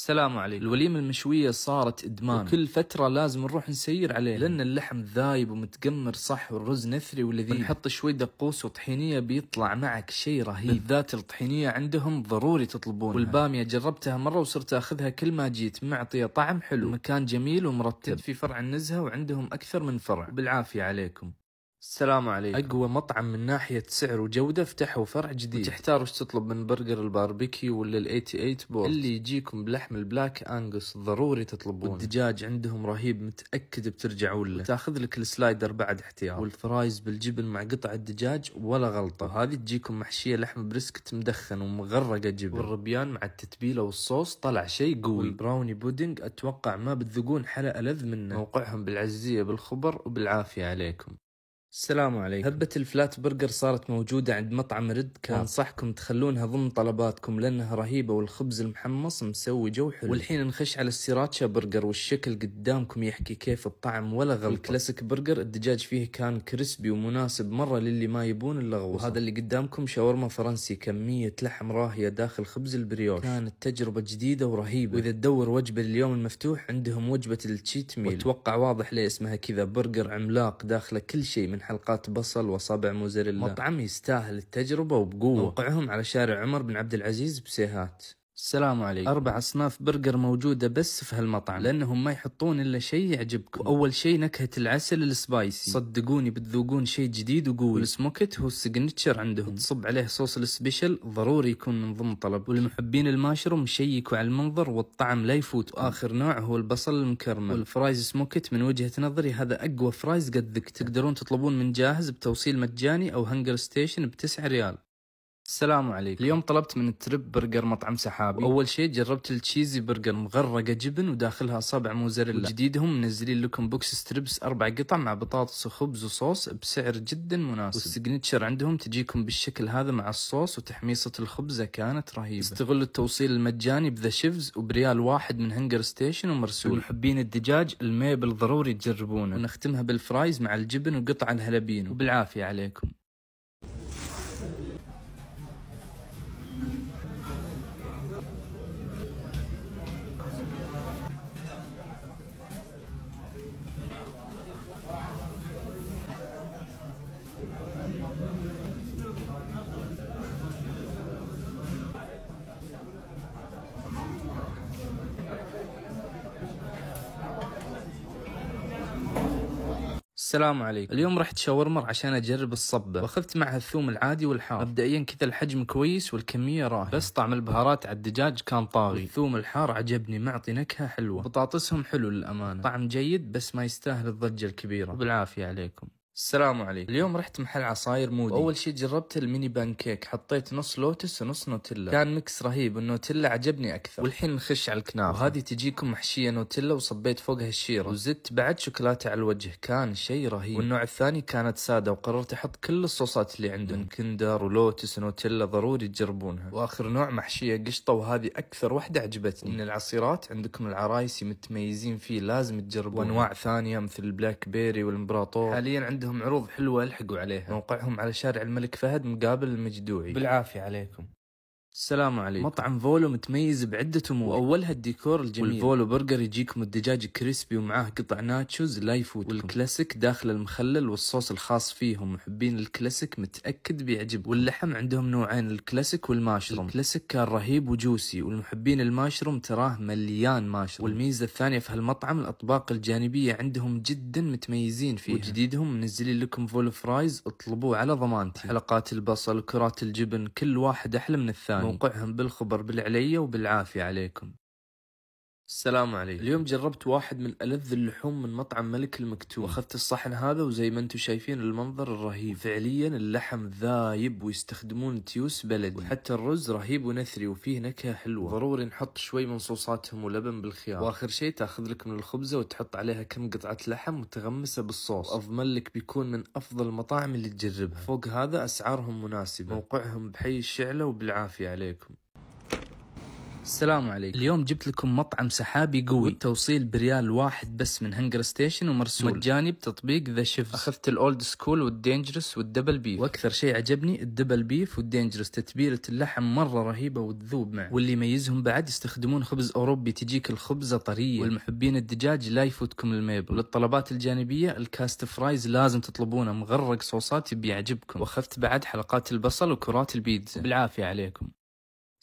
السلام عليكم الوليمة المشوية صارت إدمان وكل فترة لازم نروح نسير عليه لأن اللحم ذايب ومتقمر صح والرز نثري ولذيذ نحط شوي دقوس وطحينية بيطلع معك شيء رهيب بالذات الطحينية عندهم ضروري تطلبونها والبامية جربتها مرة وصرت أخذها كل ما جيت معطية طعم حلو مكان جميل ومرتب في فرع النزهة وعندهم أكثر من فرع بالعافية عليكم السلام عليكم اقوى مطعم من ناحيه سعر وجوده فتحوا فرع جديد تحتار وش تطلب من برجر الباربيكيو ولا ال 88 بول اللي يجيكم بلحم البلاك انجس ضروري تطلبونه الدجاج عندهم رهيب متاكد بترجعون له تاخذ لك السلايدر بعد احتياط والفرايز بالجبن مع قطع الدجاج ولا غلطه هذه تجيكم محشيه لحم بريسكت مدخن ومغرقه جبن والربيان مع التتبيله والصوص طلع شيء قوي والبراوني بودنج اتوقع ما بتذوقون حلا الذ منه موقعهم بالعزيه بالخبر وبالعافيه عليكم السلام عليكم هبة الفلات برجر صارت موجودة عند مطعم رد كأنصحكم آه. تخلونها ضمن طلباتكم لأنها رهيبة والخبز المحمص مسوي جو حلو والحين نخش على السيراتشا برجر والشكل قدامكم يحكي كيف الطعم ولا غلط الكلاسيك برجر الدجاج فيه كان كريسبي ومناسب مرة للي ما يبون اللغوص وهذا اللي قدامكم شاورما فرنسي كمية لحم راهية داخل خبز البريوش كانت تجربة جديدة ورهيبة وإذا تدور وجبة لليوم المفتوح عندهم وجبة التشيت ميل واضح ليه اسمها كذا برجر عملاق داخله كل شيء من من حلقات بصل وصابع موزيريلا مطعم يستاهل التجربة وبقوة موقعهم على شارع عمر بن عبد العزيز بسيهات السلام عليكم أربع أصناف برجر موجودة بس في هالمطعم لأنهم ما يحطون إلا شيء يعجبكم وأول شيء نكهة العسل السبايسي صدقوني بتذوقون شيء جديد وقوي السموكت هو السجنتشر عندهم تصب عليه صوص السبيشل ضروري يكون من ضمن طلب ولمحبين الماشروم شيكوا على المنظر والطعم لا يفوت وآخر نوع هو البصل المكرمل والفرايز سموكت من وجهة نظري هذا أقوى فرايز قد ذقت تقدرون تطلبون من جاهز بتوصيل مجاني أو هنجر ستيشن بتسعة ريال السلام عليكم اليوم طلبت من التريب برجر مطعم سحابي اول شيء جربت التشيزي برجر مغرقه جبن وداخلها صبع موزاريلا جديدهم منزلين لكم بوكس ستريبس اربع قطع مع بطاطس وخبز وصوص بسعر جدا مناسب والسجنتشر عندهم تجيكم بالشكل هذا مع الصوص وتحميصه الخبزه كانت رهيبه استغلوا التوصيل المجاني بذا شيفز وبريال واحد من هنجر ستيشن ومرسول ومحبين الدجاج الميبل ضروري تجربونه ونختمها بالفرايز مع الجبن وقطع الهلبين وبالعافيه عليكم السلام عليكم اليوم رحت شاورمر عشان اجرب الصبه واخذت معها الثوم العادي والحار مبدئيا كذا الحجم كويس والكميه راهيه بس طعم البهارات على الدجاج كان طاغي الثوم الحار عجبني معطي نكهه حلوه بطاطسهم حلو للامانه طعم جيد بس ما يستاهل الضجه الكبيره بالعافيه عليكم السلام عليكم اليوم رحت محل عصاير مودي اول شيء جربت الميني بانكيك حطيت نص لوتس ونص نوتيلا كان ميكس رهيب النوتيلا عجبني اكثر والحين نخش على الكنافه وهذه تجيكم محشيه نوتيلا وصبيت فوقها الشيره وزدت بعد شوكولاته على الوجه كان شيء رهيب والنوع الثاني كانت ساده وقررت احط كل الصوصات اللي عندهم كندر ولوتس ونوتيلا ضروري تجربونها واخر نوع محشيه قشطه وهذه اكثر وحده عجبتني من العصيرات عندكم العرايسي متميزين فيه لازم تجربون وانواع ثانيه مثل البلاك بيري والامبراطور حاليا عندهم عروض حلوة الحقوا عليها موقعهم على شارع الملك فهد مقابل المجدوعي بالعافية عليكم السلام عليكم مطعم فولو متميز بعدة أمور وأولها الديكور الجميل والفولو برجر يجيكم الدجاج كريسبي ومعاه قطع ناتشوز لا يفوتكم والكلاسيك داخل المخلل والصوص الخاص فيهم محبين الكلاسيك متأكد بيعجب واللحم عندهم نوعين الكلاسيك والماشروم الكلاسيك كان رهيب وجوسي والمحبين الماشروم تراه مليان ماشروم والميزة الثانية في هالمطعم الأطباق الجانبية عندهم جدا متميزين فيها وجديدهم منزلين لكم فولو فرايز اطلبوه على ضمانتي حلقات البصل كرات الجبن كل واحد أحلى من الثاني يعني. موقعهم بالخبر بالعليه وبالعافية عليكم السلام عليكم اليوم جربت واحد من ألذ اللحوم من مطعم ملك المكتوم أخذت الصحن هذا وزي ما انتم شايفين المنظر الرهيب فعليا اللحم ذايب ويستخدمون تيوس بلدي وحتى الرز رهيب ونثري وفيه نكهة حلوة ضروري نحط شوي من صوصاتهم ولبن بالخيار وآخر شيء تاخذ لك من الخبزة وتحط عليها كم قطعة لحم وتغمسه بالصوص أضمن لك بيكون من أفضل المطاعم اللي تجربها فوق هذا أسعارهم مناسبة موقعهم بحي الشعلة وبالعافية عليكم السلام عليكم اليوم جبت لكم مطعم سحابي قوي والتوصيل بريال واحد بس من هنجر ستيشن ومرسول مجاني بتطبيق ذا شيفز اخذت الاولد سكول والدينجرس والدبل بيف واكثر شيء عجبني الدبل بيف والدينجرس تتبيله اللحم مره رهيبه وتذوب معه واللي يميزهم بعد يستخدمون خبز اوروبي تجيك الخبزه طريه والمحبين الدجاج لا يفوتكم الميبل للطلبات الجانبيه الكاست فرايز لازم تطلبونه مغرق صوصات بيعجبكم واخذت بعد حلقات البصل وكرات البيتزا بالعافيه عليكم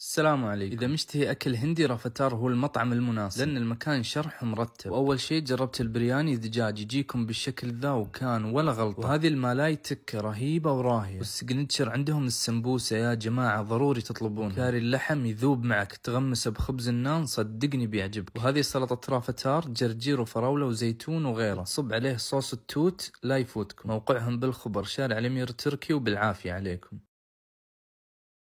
السلام عليكم إذا مشتهي أكل هندي رافتار هو المطعم المناسب لأن المكان شرح ومرتب وأول شيء جربت البرياني دجاج يجيكم بالشكل ذا وكان ولا غلطة وهذه المالاي تك رهيبة وراهية والسجنتشر عندهم السمبوسة يا جماعة ضروري تطلبون كاري اللحم يذوب معك تغمسه بخبز النان صدقني بيعجبك وهذه سلطة رافتار جرجير وفراولة وزيتون وغيره صب عليه صوص التوت لا يفوتكم موقعهم بالخبر شارع الأمير تركي وبالعافية عليكم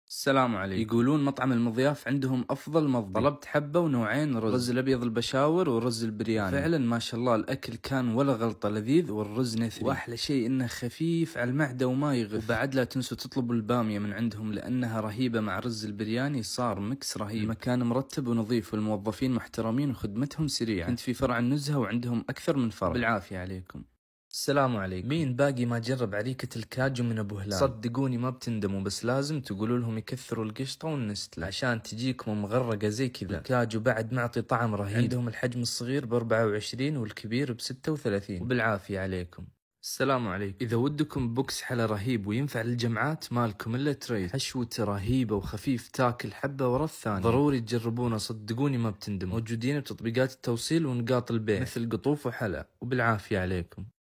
السلام عليكم يقولون مطعم المضياف عندهم افضل مضضي طلبت حبه ونوعين رز رز الابيض البشاور ورز البرياني فعلا ما شاء الله الاكل كان ولا غلطه لذيذ والرز نثري واحلى شيء انه خفيف على المعده وما يغف وبعد لا تنسوا تطلبوا الباميه من عندهم لانها رهيبه مع رز البرياني صار مكس رهيب المكان مرتب ونظيف والموظفين محترمين وخدمتهم سريعه كنت في فرع النزهه وعندهم اكثر من فرع بالعافيه عليكم السلام عليكم مين باقي ما جرب عريكة الكاجو من ابو هلال صدقوني ما بتندموا بس لازم تقولوا لهم يكثروا القشطة والنستلة عشان تجيكم مغرقة زي كذا الكاجو بعد معطي طعم رهيب عندهم الحجم الصغير ب 24 والكبير ب 36 وبالعافية عليكم السلام عليكم إذا ودكم بوكس حلا رهيب وينفع للجمعات مالكم إلا تريد حشوته رهيبة وخفيف تاكل حبة ورا الثانية ضروري تجربونه صدقوني ما بتندموا موجودين بتطبيقات التوصيل ونقاط البيع مثل قطوف وحلا وبالعافية عليكم